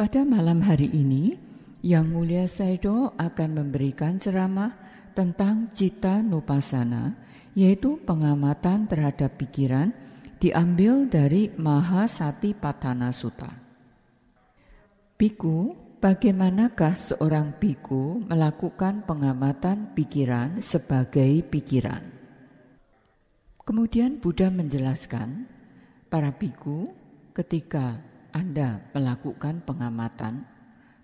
Pada malam hari ini, Yang Mulia Saido akan memberikan ceramah tentang cita nupasana, yaitu pengamatan terhadap pikiran diambil dari Mahasati Patana Sutta. Biku, bagaimanakah seorang piku melakukan pengamatan pikiran sebagai pikiran? Kemudian Buddha menjelaskan, para piku, ketika anda melakukan pengamatan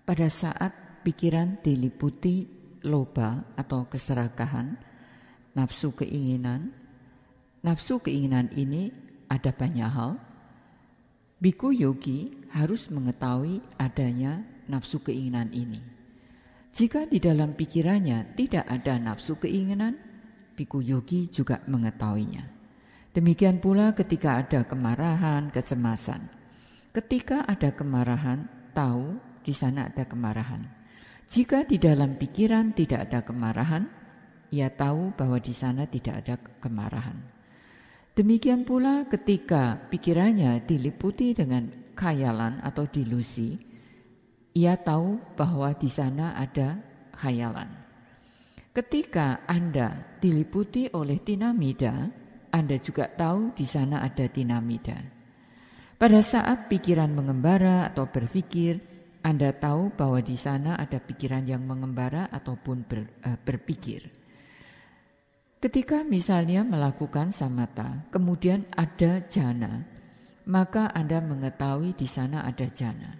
pada saat pikiran diliputi loba atau keserakahan, nafsu keinginan. Nafsu keinginan ini ada banyak hal. Biku yogi harus mengetahui adanya nafsu keinginan ini. Jika di dalam pikirannya tidak ada nafsu keinginan, biku yogi juga mengetahuinya. Demikian pula ketika ada kemarahan, kecemasan. Ketika ada kemarahan, tahu di sana ada kemarahan. Jika di dalam pikiran tidak ada kemarahan, ia tahu bahwa di sana tidak ada kemarahan. Demikian pula ketika pikirannya diliputi dengan khayalan atau dilusi, ia tahu bahwa di sana ada khayalan. Ketika Anda diliputi oleh dinamida, Anda juga tahu di sana ada dinamida. Pada saat pikiran mengembara atau berpikir, Anda tahu bahwa di sana ada pikiran yang mengembara ataupun ber, uh, berpikir. Ketika misalnya melakukan samata, kemudian ada jana, maka Anda mengetahui di sana ada jana.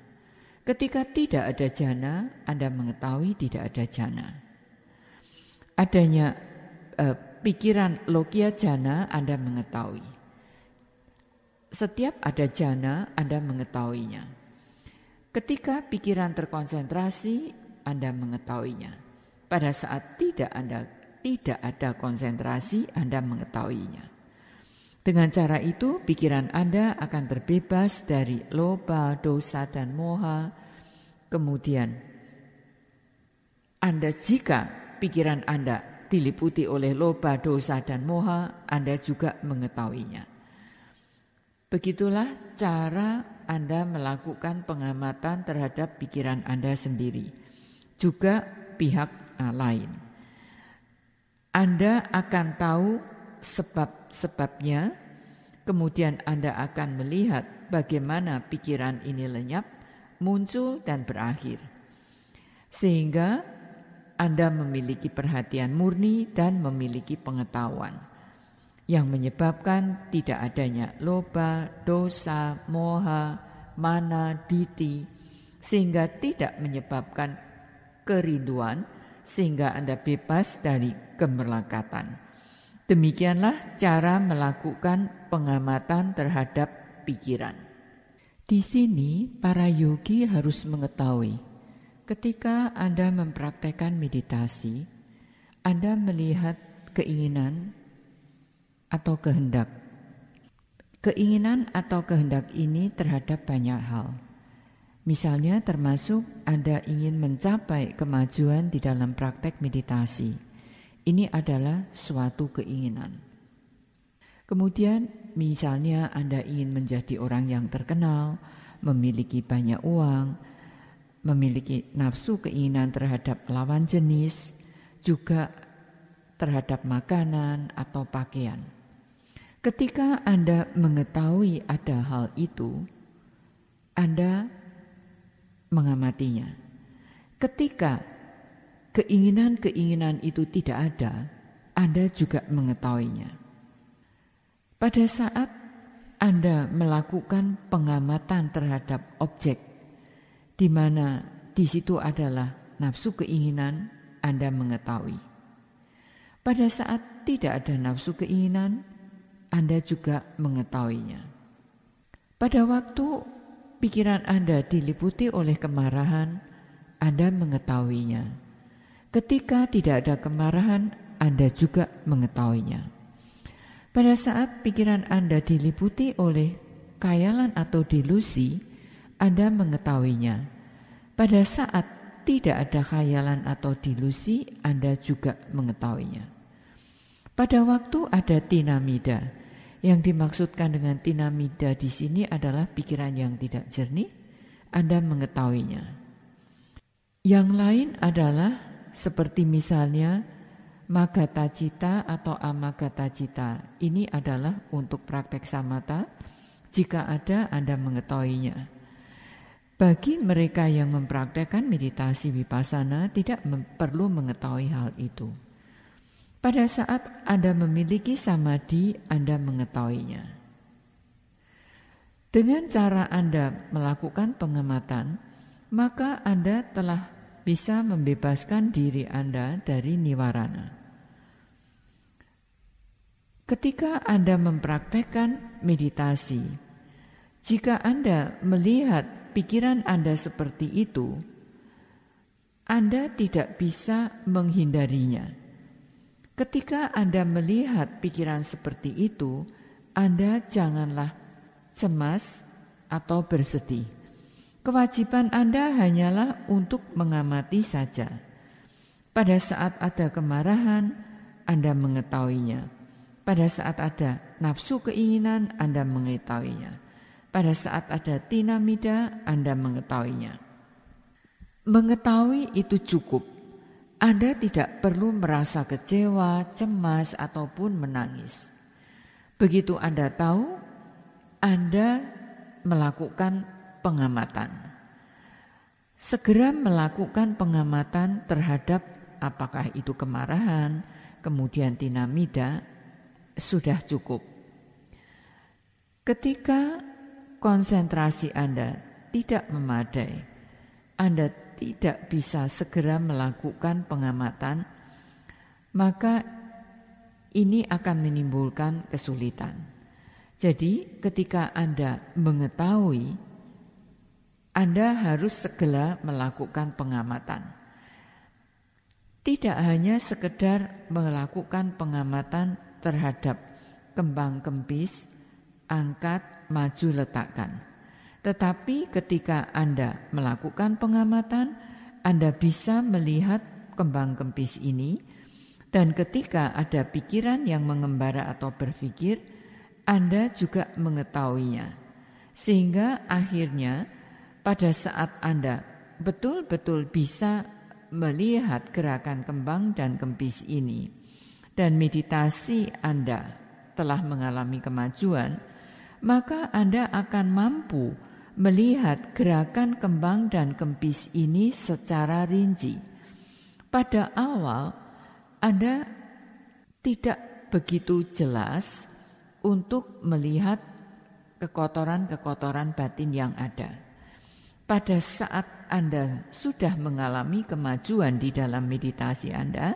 Ketika tidak ada jana, Anda mengetahui tidak ada jana. Adanya uh, pikiran lokia jana, Anda mengetahui. Setiap ada jana, Anda mengetahuinya. Ketika pikiran terkonsentrasi, Anda mengetahuinya. Pada saat tidak Anda tidak ada konsentrasi, Anda mengetahuinya. Dengan cara itu, pikiran Anda akan terbebas dari loba, dosa, dan moha. Kemudian, Anda jika pikiran Anda diliputi oleh loba, dosa, dan moha, Anda juga mengetahuinya. Begitulah cara Anda melakukan pengamatan terhadap pikiran Anda sendiri, juga pihak eh, lain. Anda akan tahu sebab-sebabnya, kemudian Anda akan melihat bagaimana pikiran ini lenyap, muncul, dan berakhir, sehingga Anda memiliki perhatian murni dan memiliki pengetahuan yang menyebabkan tidak adanya loba, dosa, moha, mana, diti, sehingga tidak menyebabkan kerinduan, sehingga Anda bebas dari kemerlakatan. Demikianlah cara melakukan pengamatan terhadap pikiran. Di sini, para yogi harus mengetahui ketika Anda mempraktekkan meditasi, Anda melihat keinginan atau kehendak. Keinginan atau kehendak ini terhadap banyak hal. Misalnya termasuk Anda ingin mencapai kemajuan di dalam praktek meditasi. Ini adalah suatu keinginan. Kemudian misalnya Anda ingin menjadi orang yang terkenal, memiliki banyak uang, memiliki nafsu keinginan terhadap lawan jenis, juga terhadap makanan atau pakaian. Ketika Anda mengetahui ada hal itu, Anda mengamatinya. Ketika keinginan-keinginan itu tidak ada, Anda juga mengetahuinya. Pada saat Anda melakukan pengamatan terhadap objek, di mana di situ adalah nafsu keinginan, Anda mengetahui. Pada saat tidak ada nafsu keinginan, anda juga mengetahuinya. Pada waktu pikiran Anda diliputi oleh kemarahan, Anda mengetahuinya. Ketika tidak ada kemarahan, Anda juga mengetahuinya. Pada saat pikiran Anda diliputi oleh kayalan atau delusi, Anda mengetahuinya. Pada saat tidak ada khayalan atau delusi, Anda juga mengetahuinya. Pada waktu ada tinamida, yang dimaksudkan dengan tinamida di sini adalah pikiran yang tidak jernih, Anda mengetahuinya. Yang lain adalah seperti misalnya magata cita atau amagata cita. Ini adalah untuk praktek samata, jika ada Anda mengetahuinya. Bagi mereka yang mempraktekkan meditasi vipassana tidak perlu mengetahui hal itu. Pada saat Anda memiliki samadhi, Anda mengetahuinya. Dengan cara Anda melakukan pengamatan, maka Anda telah bisa membebaskan diri Anda dari niwarana. Ketika Anda mempraktekkan meditasi, jika Anda melihat pikiran Anda seperti itu, Anda tidak bisa menghindarinya. Ketika Anda melihat pikiran seperti itu, Anda janganlah cemas atau bersedih. Kewajiban Anda hanyalah untuk mengamati saja. Pada saat ada kemarahan, Anda mengetahuinya. Pada saat ada nafsu keinginan, Anda mengetahuinya. Pada saat ada tinamida, Anda mengetahuinya. Mengetahui itu cukup anda tidak perlu merasa kecewa, cemas, ataupun menangis. Begitu Anda tahu, Anda melakukan pengamatan. Segera melakukan pengamatan terhadap apakah itu kemarahan, kemudian dinamida, sudah cukup. Ketika konsentrasi Anda tidak memadai, Anda tidak bisa segera melakukan pengamatan, maka ini akan menimbulkan kesulitan. Jadi, ketika Anda mengetahui, Anda harus segera melakukan pengamatan. Tidak hanya sekedar melakukan pengamatan terhadap kembang kempis, angkat, maju, letakkan. Tetapi ketika Anda melakukan pengamatan, Anda bisa melihat kembang kempis ini dan ketika ada pikiran yang mengembara atau berpikir, Anda juga mengetahuinya. Sehingga akhirnya pada saat Anda betul-betul bisa melihat gerakan kembang dan kempis ini dan meditasi Anda telah mengalami kemajuan, maka Anda akan mampu melihat gerakan kembang dan kempis ini secara rinci. Pada awal, Anda tidak begitu jelas untuk melihat kekotoran-kekotoran batin yang ada. Pada saat Anda sudah mengalami kemajuan di dalam meditasi Anda,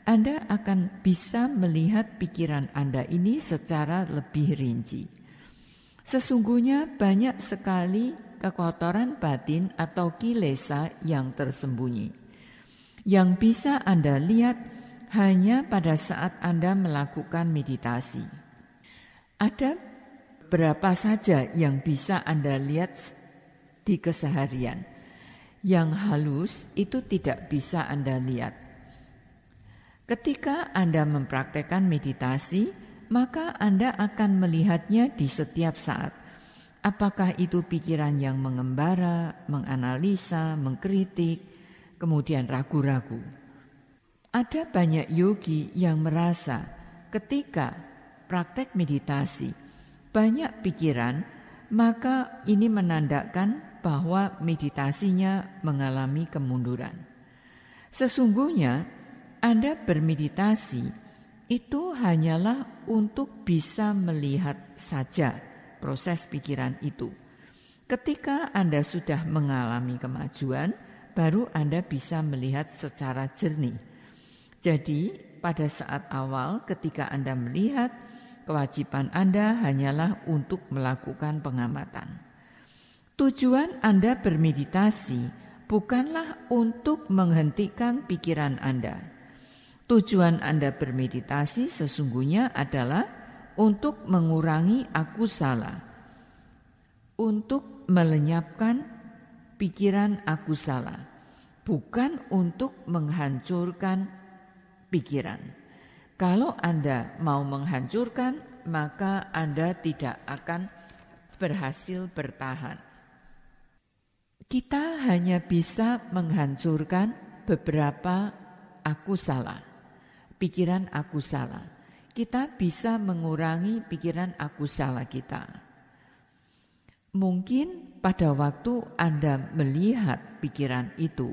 anda akan bisa melihat pikiran Anda ini secara lebih rinci. Sesungguhnya banyak sekali kekotoran batin atau kilesa yang tersembunyi. Yang bisa Anda lihat hanya pada saat Anda melakukan meditasi. Ada berapa saja yang bisa Anda lihat di keseharian. Yang halus itu tidak bisa Anda lihat. Ketika Anda mempraktekkan meditasi, maka Anda akan melihatnya di setiap saat. Apakah itu pikiran yang mengembara, menganalisa, mengkritik, kemudian ragu-ragu? Ada banyak yogi yang merasa ketika praktek meditasi banyak pikiran, maka ini menandakan bahwa meditasinya mengalami kemunduran. Sesungguhnya, Anda bermeditasi itu hanyalah untuk bisa melihat saja proses pikiran itu. Ketika Anda sudah mengalami kemajuan, baru Anda bisa melihat secara jernih. Jadi, pada saat awal, ketika Anda melihat, kewajiban Anda hanyalah untuk melakukan pengamatan. Tujuan Anda bermeditasi bukanlah untuk menghentikan pikiran Anda Tujuan Anda bermeditasi sesungguhnya adalah untuk mengurangi aku salah, untuk melenyapkan pikiran aku salah, bukan untuk menghancurkan pikiran. Kalau Anda mau menghancurkan, maka Anda tidak akan berhasil bertahan. Kita hanya bisa menghancurkan beberapa aku salah pikiran aku salah. Kita bisa mengurangi pikiran aku salah kita. Mungkin pada waktu Anda melihat pikiran itu,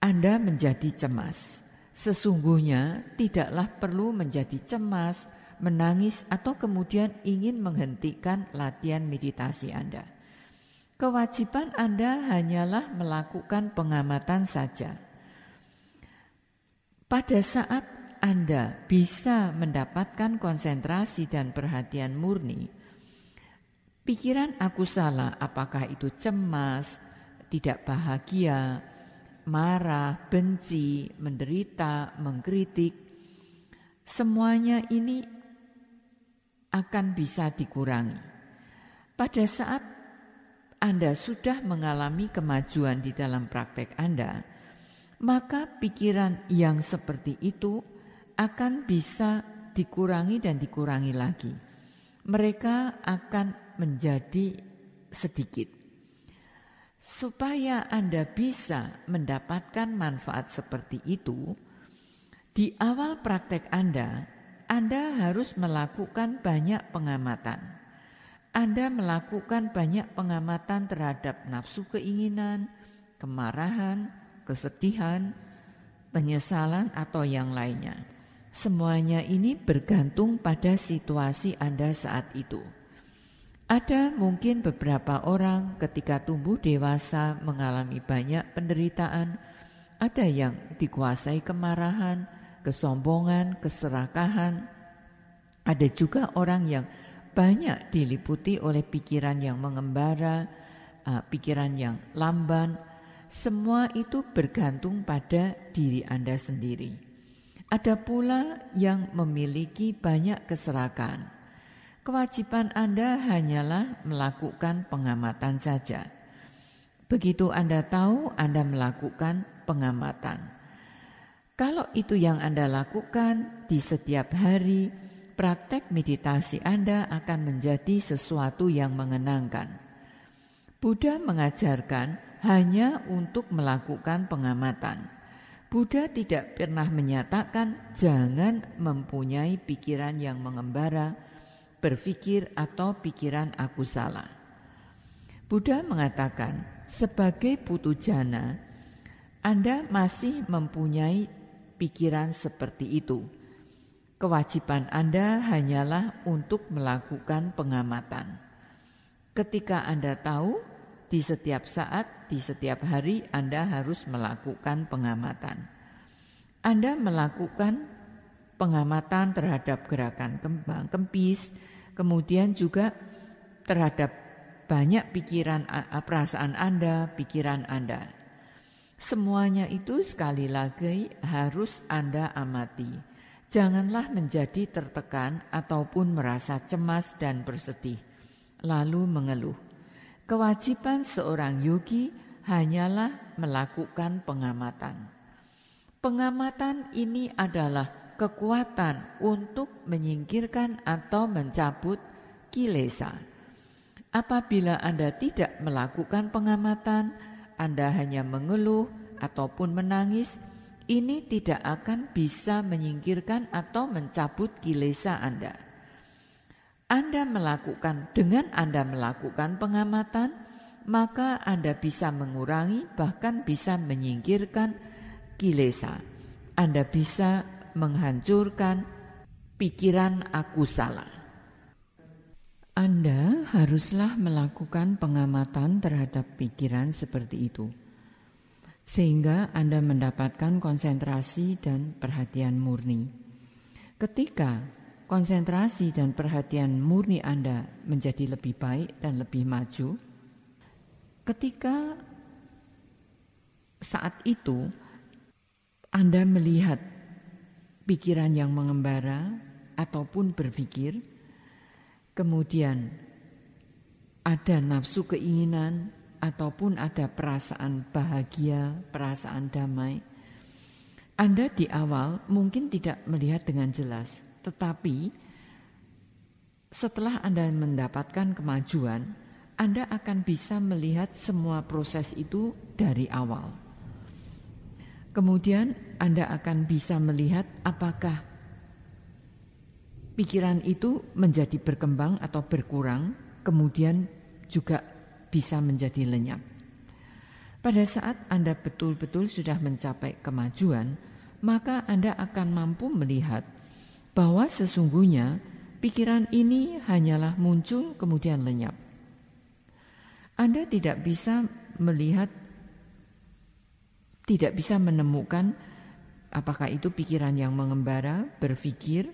Anda menjadi cemas. Sesungguhnya tidaklah perlu menjadi cemas, menangis, atau kemudian ingin menghentikan latihan meditasi Anda. Kewajiban Anda hanyalah melakukan pengamatan saja pada saat Anda bisa mendapatkan konsentrasi dan perhatian murni, pikiran aku salah, apakah itu cemas, tidak bahagia, marah, benci, menderita, mengkritik, semuanya ini akan bisa dikurangi. Pada saat Anda sudah mengalami kemajuan di dalam praktek Anda, maka pikiran yang seperti itu akan bisa dikurangi dan dikurangi lagi. Mereka akan menjadi sedikit. Supaya Anda bisa mendapatkan manfaat seperti itu, di awal praktek Anda, Anda harus melakukan banyak pengamatan. Anda melakukan banyak pengamatan terhadap nafsu keinginan, kemarahan, kesedihan, penyesalan, atau yang lainnya. Semuanya ini bergantung pada situasi Anda saat itu. Ada mungkin beberapa orang ketika tumbuh dewasa mengalami banyak penderitaan. Ada yang dikuasai kemarahan, kesombongan, keserakahan. Ada juga orang yang banyak diliputi oleh pikiran yang mengembara, eh, pikiran yang lamban, semua itu bergantung pada diri Anda sendiri. Ada pula yang memiliki banyak keserakan. Kewajiban Anda hanyalah melakukan pengamatan saja. Begitu Anda tahu, Anda melakukan pengamatan. Kalau itu yang Anda lakukan di setiap hari, praktek meditasi Anda akan menjadi sesuatu yang mengenangkan. Buddha mengajarkan hanya untuk melakukan pengamatan. Buddha tidak pernah menyatakan jangan mempunyai pikiran yang mengembara, berpikir atau pikiran aku salah. Buddha mengatakan sebagai putu jana, Anda masih mempunyai pikiran seperti itu. Kewajiban Anda hanyalah untuk melakukan pengamatan. Ketika Anda tahu di setiap saat, di setiap hari Anda harus melakukan pengamatan. Anda melakukan pengamatan terhadap gerakan kembang kempis, kemudian juga terhadap banyak pikiran perasaan Anda, pikiran Anda. Semuanya itu sekali lagi harus Anda amati. Janganlah menjadi tertekan ataupun merasa cemas dan bersedih, lalu mengeluh. Kewajiban seorang yogi hanyalah melakukan pengamatan. Pengamatan ini adalah kekuatan untuk menyingkirkan atau mencabut kilesa. Apabila Anda tidak melakukan pengamatan, Anda hanya mengeluh ataupun menangis, ini tidak akan bisa menyingkirkan atau mencabut kilesa Anda. Anda melakukan dengan Anda melakukan pengamatan, maka Anda bisa mengurangi bahkan bisa menyingkirkan kilesa. Anda bisa menghancurkan pikiran aku salah. Anda haruslah melakukan pengamatan terhadap pikiran seperti itu. Sehingga Anda mendapatkan konsentrasi dan perhatian murni. Ketika konsentrasi dan perhatian murni Anda menjadi lebih baik dan lebih maju, ketika saat itu Anda melihat pikiran yang mengembara ataupun berpikir, kemudian ada nafsu keinginan ataupun ada perasaan bahagia, perasaan damai, Anda di awal mungkin tidak melihat dengan jelas tetapi setelah Anda mendapatkan kemajuan, Anda akan bisa melihat semua proses itu dari awal. Kemudian Anda akan bisa melihat apakah pikiran itu menjadi berkembang atau berkurang, kemudian juga bisa menjadi lenyap. Pada saat Anda betul-betul sudah mencapai kemajuan, maka Anda akan mampu melihat bahwa sesungguhnya pikiran ini hanyalah muncul kemudian lenyap. Anda tidak bisa melihat, tidak bisa menemukan apakah itu pikiran yang mengembara, berpikir,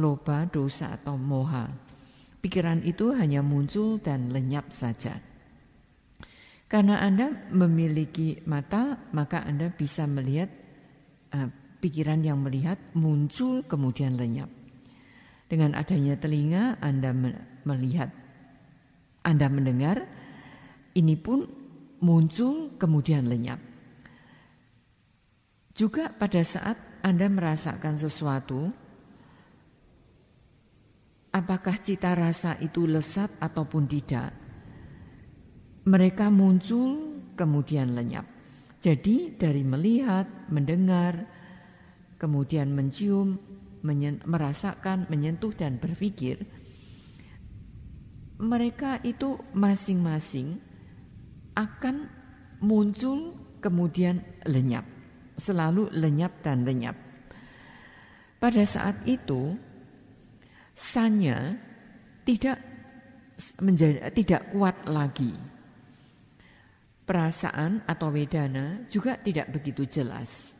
loba, dosa, atau moha. Pikiran itu hanya muncul dan lenyap saja. Karena Anda memiliki mata, maka Anda bisa melihat eh, pikiran yang melihat muncul kemudian lenyap. Dengan adanya telinga Anda melihat, Anda mendengar, ini pun muncul kemudian lenyap. Juga pada saat Anda merasakan sesuatu, apakah cita rasa itu lesat ataupun tidak, mereka muncul kemudian lenyap. Jadi dari melihat, mendengar, kemudian mencium, menyen, merasakan, menyentuh dan berpikir, mereka itu masing-masing akan muncul kemudian lenyap, selalu lenyap dan lenyap. Pada saat itu, sanya tidak menjadi tidak kuat lagi. Perasaan atau wedana juga tidak begitu jelas.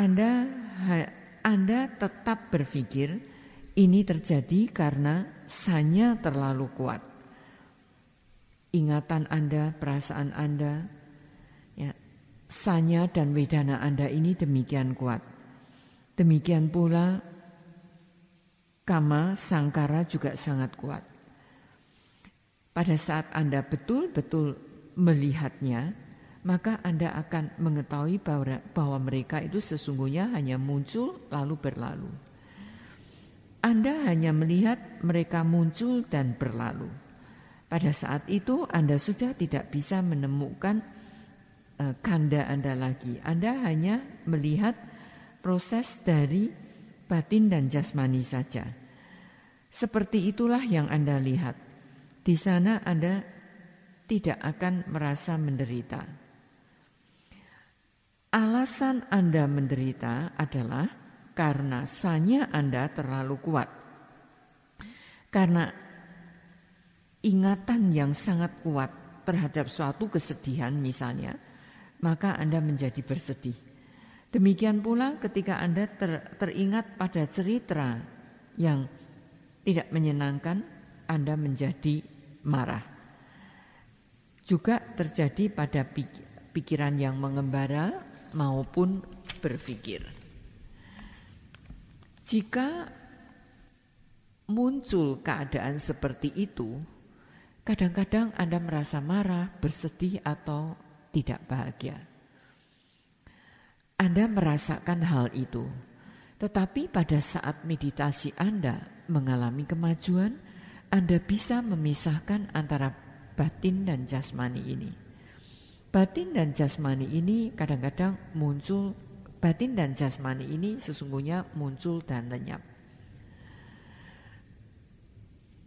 Anda Anda tetap berpikir ini terjadi karena sanya terlalu kuat. Ingatan Anda, perasaan Anda, ya, sanya dan wedana Anda ini demikian kuat. Demikian pula kama sangkara juga sangat kuat. Pada saat Anda betul-betul melihatnya, maka Anda akan mengetahui bahwa bahwa mereka itu sesungguhnya hanya muncul lalu berlalu. Anda hanya melihat mereka muncul dan berlalu. Pada saat itu, Anda sudah tidak bisa menemukan uh, kanda Anda lagi. Anda hanya melihat proses dari batin dan jasmani saja. Seperti itulah yang Anda lihat. Di sana, Anda tidak akan merasa menderita. Alasan Anda menderita adalah karena sanya Anda terlalu kuat. Karena ingatan yang sangat kuat terhadap suatu kesedihan misalnya, maka Anda menjadi bersedih. Demikian pula ketika Anda ter, teringat pada cerita yang tidak menyenangkan, Anda menjadi marah. Juga terjadi pada pikiran yang mengembara maupun berpikir. Jika muncul keadaan seperti itu, kadang-kadang Anda merasa marah, bersedih, atau tidak bahagia. Anda merasakan hal itu, tetapi pada saat meditasi Anda mengalami kemajuan, Anda bisa memisahkan antara batin dan jasmani ini. Batin dan jasmani ini kadang-kadang muncul, batin dan jasmani ini sesungguhnya muncul dan lenyap.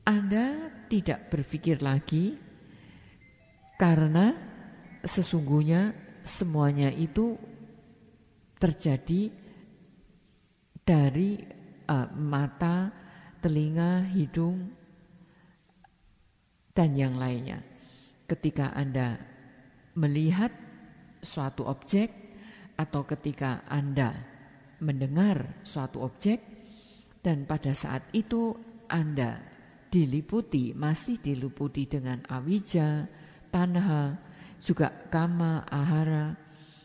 Anda tidak berpikir lagi karena sesungguhnya semuanya itu terjadi dari uh, mata, telinga, hidung, dan yang lainnya. Ketika Anda melihat suatu objek atau ketika Anda mendengar suatu objek dan pada saat itu Anda diliputi masih diliputi dengan awija, tanha, juga kama, ahara.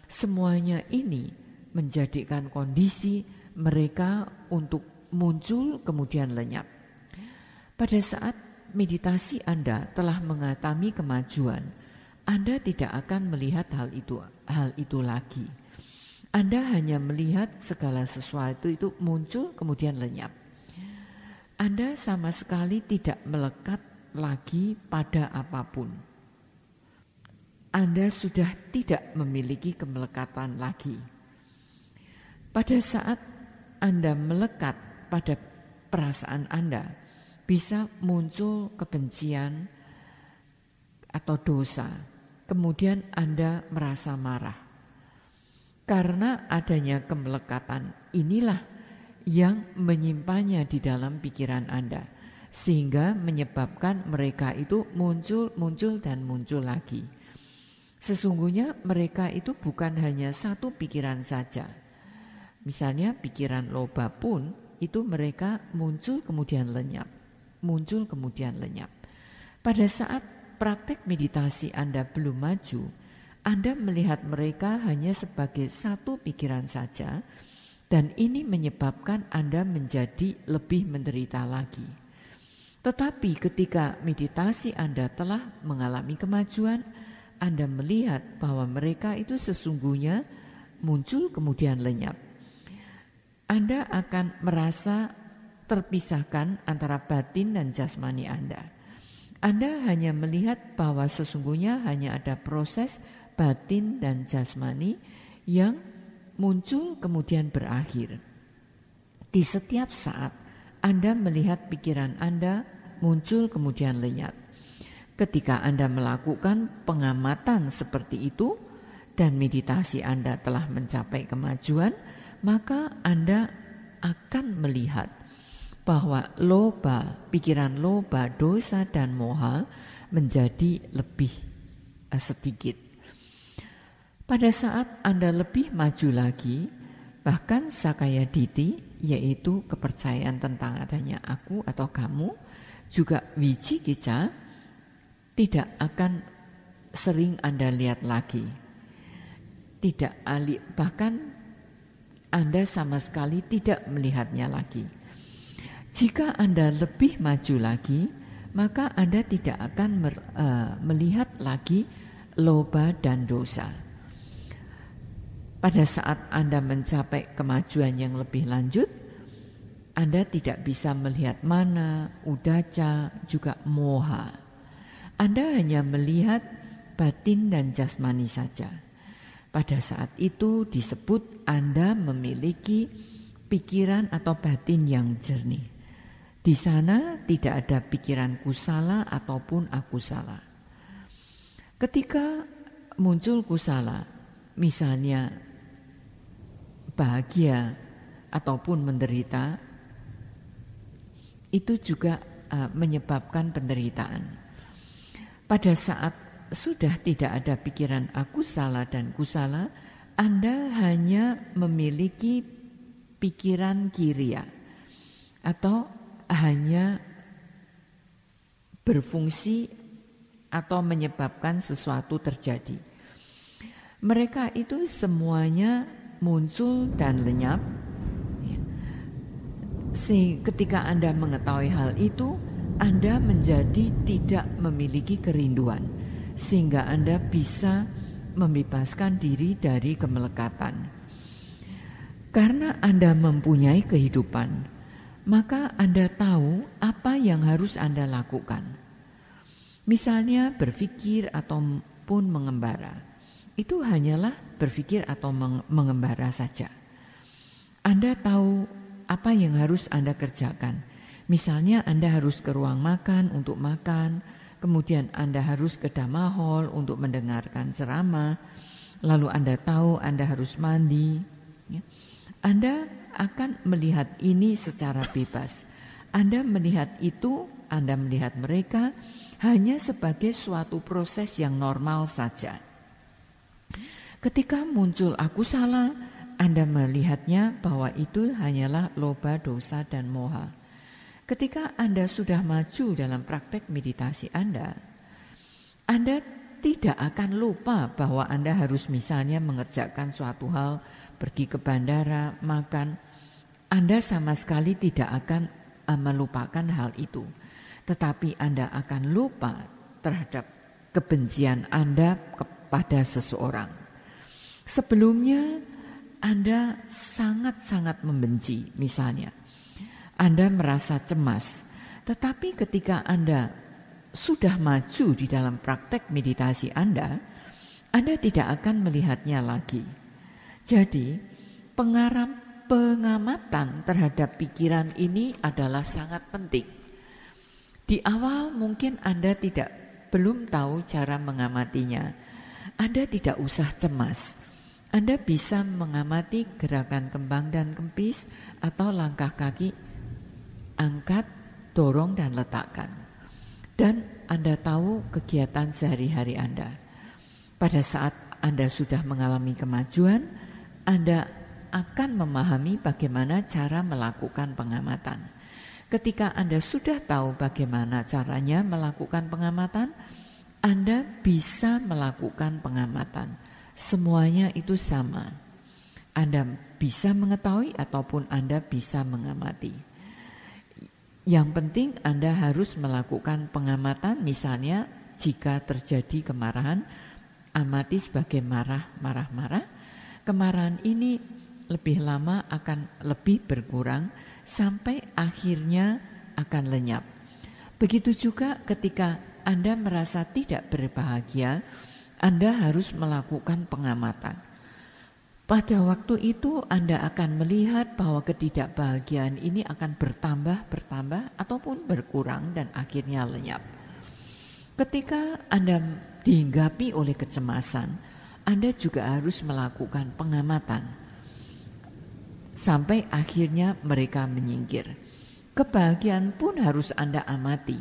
Semuanya ini menjadikan kondisi mereka untuk muncul kemudian lenyap. Pada saat meditasi Anda telah mengatami kemajuan, anda tidak akan melihat hal itu hal itu lagi. Anda hanya melihat segala sesuatu itu muncul kemudian lenyap. Anda sama sekali tidak melekat lagi pada apapun. Anda sudah tidak memiliki kemelekatan lagi. Pada saat Anda melekat pada perasaan Anda, bisa muncul kebencian atau dosa kemudian Anda merasa marah. Karena adanya kemelekatan inilah yang menyimpannya di dalam pikiran Anda, sehingga menyebabkan mereka itu muncul, muncul, dan muncul lagi. Sesungguhnya mereka itu bukan hanya satu pikiran saja. Misalnya pikiran loba pun itu mereka muncul kemudian lenyap, muncul kemudian lenyap. Pada saat praktek meditasi Anda belum maju, Anda melihat mereka hanya sebagai satu pikiran saja, dan ini menyebabkan Anda menjadi lebih menderita lagi. Tetapi ketika meditasi Anda telah mengalami kemajuan, Anda melihat bahwa mereka itu sesungguhnya muncul kemudian lenyap. Anda akan merasa terpisahkan antara batin dan jasmani Anda. Anda hanya melihat bahwa sesungguhnya hanya ada proses batin dan jasmani yang muncul kemudian berakhir. Di setiap saat Anda melihat pikiran Anda muncul kemudian lenyap. Ketika Anda melakukan pengamatan seperti itu dan meditasi Anda telah mencapai kemajuan, maka Anda akan melihat bahwa loba, pikiran loba, dosa dan moha menjadi lebih eh, sedikit. Pada saat Anda lebih maju lagi, bahkan sakaya diti yaitu kepercayaan tentang adanya aku atau kamu juga wiji kica tidak akan sering Anda lihat lagi. Tidak alik bahkan Anda sama sekali tidak melihatnya lagi jika Anda lebih maju lagi, maka Anda tidak akan mer, uh, melihat lagi loba dan dosa. Pada saat Anda mencapai kemajuan yang lebih lanjut, Anda tidak bisa melihat mana, udaca, juga moha. Anda hanya melihat batin dan jasmani saja. Pada saat itu disebut Anda memiliki pikiran atau batin yang jernih. Di sana tidak ada pikiranku salah ataupun aku salah. Ketika muncul kusala, misalnya bahagia ataupun menderita, itu juga eh, menyebabkan penderitaan. Pada saat sudah tidak ada pikiran aku salah dan kusala, Anda hanya memiliki pikiran kiria atau hanya berfungsi atau menyebabkan sesuatu terjadi. Mereka itu semuanya muncul dan lenyap. Si ketika Anda mengetahui hal itu, Anda menjadi tidak memiliki kerinduan sehingga Anda bisa membebaskan diri dari kemelekatan. Karena Anda mempunyai kehidupan, maka Anda tahu apa yang harus Anda lakukan. Misalnya berpikir ataupun mengembara. Itu hanyalah berpikir atau mengembara saja. Anda tahu apa yang harus Anda kerjakan. Misalnya Anda harus ke ruang makan untuk makan, kemudian Anda harus ke damahol untuk mendengarkan ceramah, lalu Anda tahu Anda harus mandi. Ya. Anda akan melihat ini secara bebas. Anda melihat itu, Anda melihat mereka hanya sebagai suatu proses yang normal saja. Ketika muncul aku salah, Anda melihatnya bahwa itu hanyalah loba dosa dan moha. Ketika Anda sudah maju dalam praktek meditasi Anda, Anda tidak akan lupa bahwa Anda harus misalnya mengerjakan suatu hal pergi ke bandara, makan, Anda sama sekali tidak akan eh, melupakan hal itu. Tetapi Anda akan lupa terhadap kebencian Anda kepada seseorang. Sebelumnya Anda sangat-sangat membenci misalnya. Anda merasa cemas, tetapi ketika Anda sudah maju di dalam praktek meditasi Anda, Anda tidak akan melihatnya lagi. Jadi, pengaram pengamatan terhadap pikiran ini adalah sangat penting. Di awal mungkin Anda tidak belum tahu cara mengamatinya. Anda tidak usah cemas. Anda bisa mengamati gerakan kembang dan kempis atau langkah kaki, angkat, dorong dan letakkan. Dan Anda tahu kegiatan sehari-hari Anda. Pada saat Anda sudah mengalami kemajuan, anda akan memahami bagaimana cara melakukan pengamatan. Ketika Anda sudah tahu bagaimana caranya melakukan pengamatan, Anda bisa melakukan pengamatan. Semuanya itu sama. Anda bisa mengetahui ataupun Anda bisa mengamati. Yang penting Anda harus melakukan pengamatan misalnya jika terjadi kemarahan, amati sebagai marah, marah, marah kemarahan ini lebih lama akan lebih berkurang sampai akhirnya akan lenyap. Begitu juga ketika Anda merasa tidak berbahagia, Anda harus melakukan pengamatan. Pada waktu itu Anda akan melihat bahwa ketidakbahagiaan ini akan bertambah, bertambah, ataupun berkurang dan akhirnya lenyap. Ketika Anda dihinggapi oleh kecemasan, anda juga harus melakukan pengamatan sampai akhirnya mereka menyingkir. Kebahagiaan pun harus Anda amati.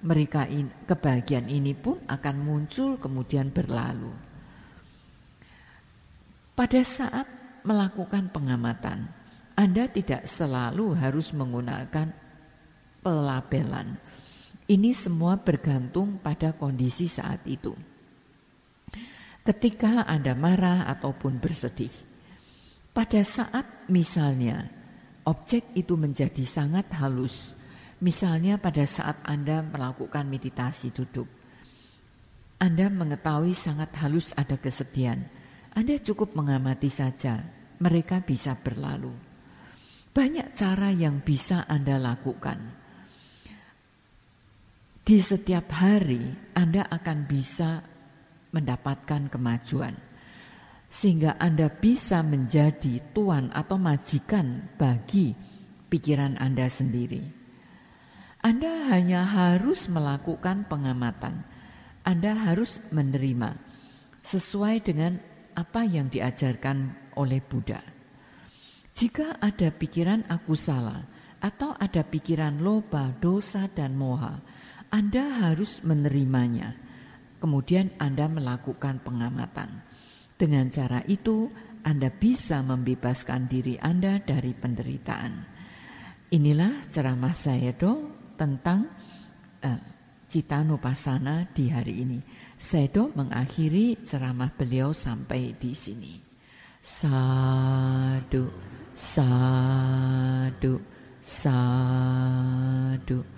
Mereka in, kebahagiaan ini pun akan muncul kemudian berlalu. Pada saat melakukan pengamatan, Anda tidak selalu harus menggunakan pelabelan. Ini semua bergantung pada kondisi saat itu ketika Anda marah ataupun bersedih. Pada saat misalnya objek itu menjadi sangat halus, misalnya pada saat Anda melakukan meditasi duduk, Anda mengetahui sangat halus ada kesedihan. Anda cukup mengamati saja, mereka bisa berlalu. Banyak cara yang bisa Anda lakukan. Di setiap hari Anda akan bisa mendapatkan kemajuan, sehingga Anda bisa menjadi tuan atau majikan bagi pikiran Anda sendiri. Anda hanya harus melakukan pengamatan, Anda harus menerima sesuai dengan apa yang diajarkan oleh Buddha. Jika ada pikiran "aku salah" atau ada pikiran loba, dosa, dan moha, Anda harus menerimanya kemudian Anda melakukan pengamatan. Dengan cara itu, Anda bisa membebaskan diri Anda dari penderitaan. Inilah ceramah saya do tentang eh, Citanupasana di hari ini. Sedo mengakhiri ceramah beliau sampai di sini. Sadu, sadu, sadu.